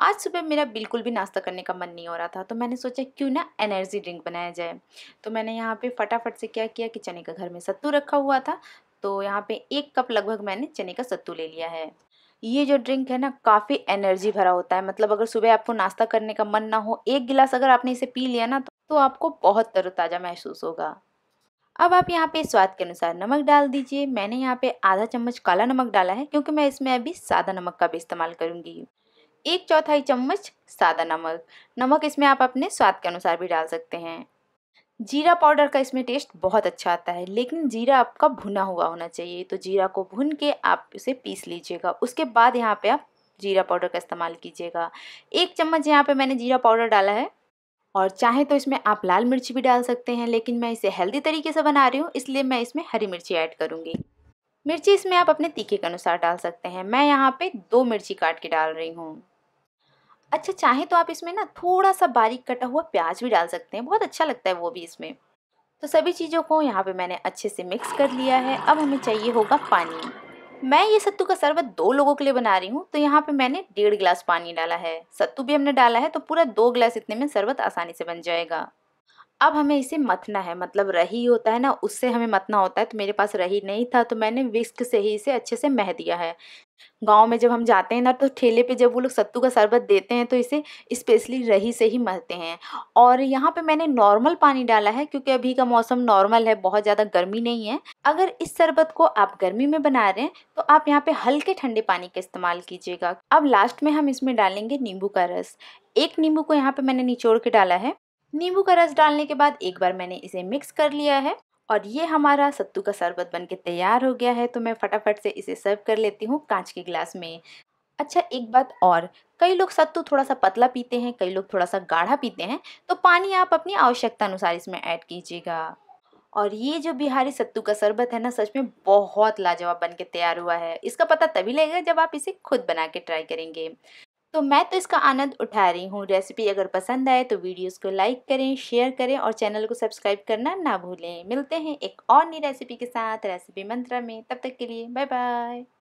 आज सुबह मेरा बिल्कुल भी नाश्ता करने का मन नहीं हो रहा था तो मैंने सोचा क्यों ना एनर्जी ड्रिंक बनाया जाए तो मैंने यहाँ पे फटाफट से क्या किया कि चने का घर में सत्तू रखा हुआ था तो यहाँ पे एक कप लगभग मैंने चने का सत्तू ले लिया है ये जो ड्रिंक है ना काफ़ी एनर्जी भरा होता है मतलब अगर सुबह आपको नाश्ता करने का मन ना हो एक गिलास अगर आपने इसे पी लिया ना तो, तो आपको बहुत तरोताज़ा महसूस होगा अब आप यहाँ पे स्वाद के अनुसार नमक डाल दीजिए मैंने यहाँ पे आधा चम्मच काला नमक डाला है क्योंकि मैं इसमें अभी सादा नमक का भी इस्तेमाल करूँगी एक चौथाई चम्मच सादा नमक नमक इसमें आप अपने स्वाद के अनुसार भी डाल सकते हैं जीरा पाउडर का इसमें टेस्ट बहुत अच्छा आता है लेकिन जीरा आपका भुना हुआ होना चाहिए तो जीरा को भुन के आप उसे पीस लीजिएगा उसके बाद यहाँ पे आप जीरा पाउडर का इस्तेमाल कीजिएगा एक चम्मच यहाँ पे मैंने जीरा पाउडर डाला है और चाहे तो इसमें आप लाल मिर्ची भी डाल सकते हैं लेकिन मैं इसे हेल्दी तरीके से बना रही हूँ इसलिए मैं इसमें हरी मिर्ची ऐड करूँगी मिर्ची इसमें आप अपने तीखे के अनुसार डाल सकते हैं मैं यहाँ पर दो मिर्ची काट के डाल रही हूँ अच्छा चाहें तो आप इसमें ना थोड़ा सा बारीक कटा हुआ प्याज भी डाल सकते हैं बहुत अच्छा लगता है वो भी इसमें तो सभी चीज़ों को यहाँ पे मैंने अच्छे से मिक्स कर लिया है अब हमें चाहिए होगा पानी मैं ये सत्तू का शरबत दो लोगों के लिए बना रही हूँ तो यहाँ पे मैंने डेढ़ गिलास पानी डाला है सत्तू भी हमने डाला है तो पूरा दो गिलास इतने में शरबत आसानी से बन जाएगा अब हमें इसे मथना है मतलब रही होता है ना उससे हमें मथना होता है तो मेरे पास रही नहीं था तो मैंने विस्क से ही इसे अच्छे से मह दिया है गांव में जब हम जाते हैं ना तो ठेले पे जब वो लोग सत्तू का शरबत देते हैं तो इसे स्पेशली रही से ही महते हैं और यहाँ पे मैंने नॉर्मल पानी डाला है क्योंकि अभी का मौसम नॉर्मल है बहुत ज़्यादा गर्मी नहीं है अगर इस शरबत को आप गर्मी में बना रहे हैं तो आप यहाँ पे हल्के ठंडे पानी का इस्तेमाल कीजिएगा अब लास्ट में हम इसमें डालेंगे नींबू का रस एक नींबू को यहाँ पे मैंने निचोड़ के डाला है नींबू का रस डालने के बाद एक बार मैंने इसे मिक्स कर लिया है और ये हमारा सत्तू का शरबत बन के तैयार हो गया है तो मैं फटाफट से इसे सर्व कर लेती हूँ कांच के गिलास में अच्छा एक बात और कई लोग सत्तू थोड़ा सा पतला पीते हैं कई लोग थोड़ा सा गाढ़ा पीते हैं तो पानी आप अपनी आवश्यकता अनुसार इसमें ऐड कीजिएगा और ये जो बिहारी सत्तू का शरबत है ना सच में बहुत लाजवाब बन के तैयार हुआ है इसका पता तभी लगेगा जब आप इसे खुद बना के ट्राई करेंगे तो मैं तो इसका आनंद उठा रही हूँ रेसिपी अगर पसंद आए तो वीडियोस को लाइक करें शेयर करें और चैनल को सब्सक्राइब करना ना भूलें मिलते हैं एक और नई रेसिपी के साथ रेसिपी मंत्रा में तब तक के लिए बाय बाय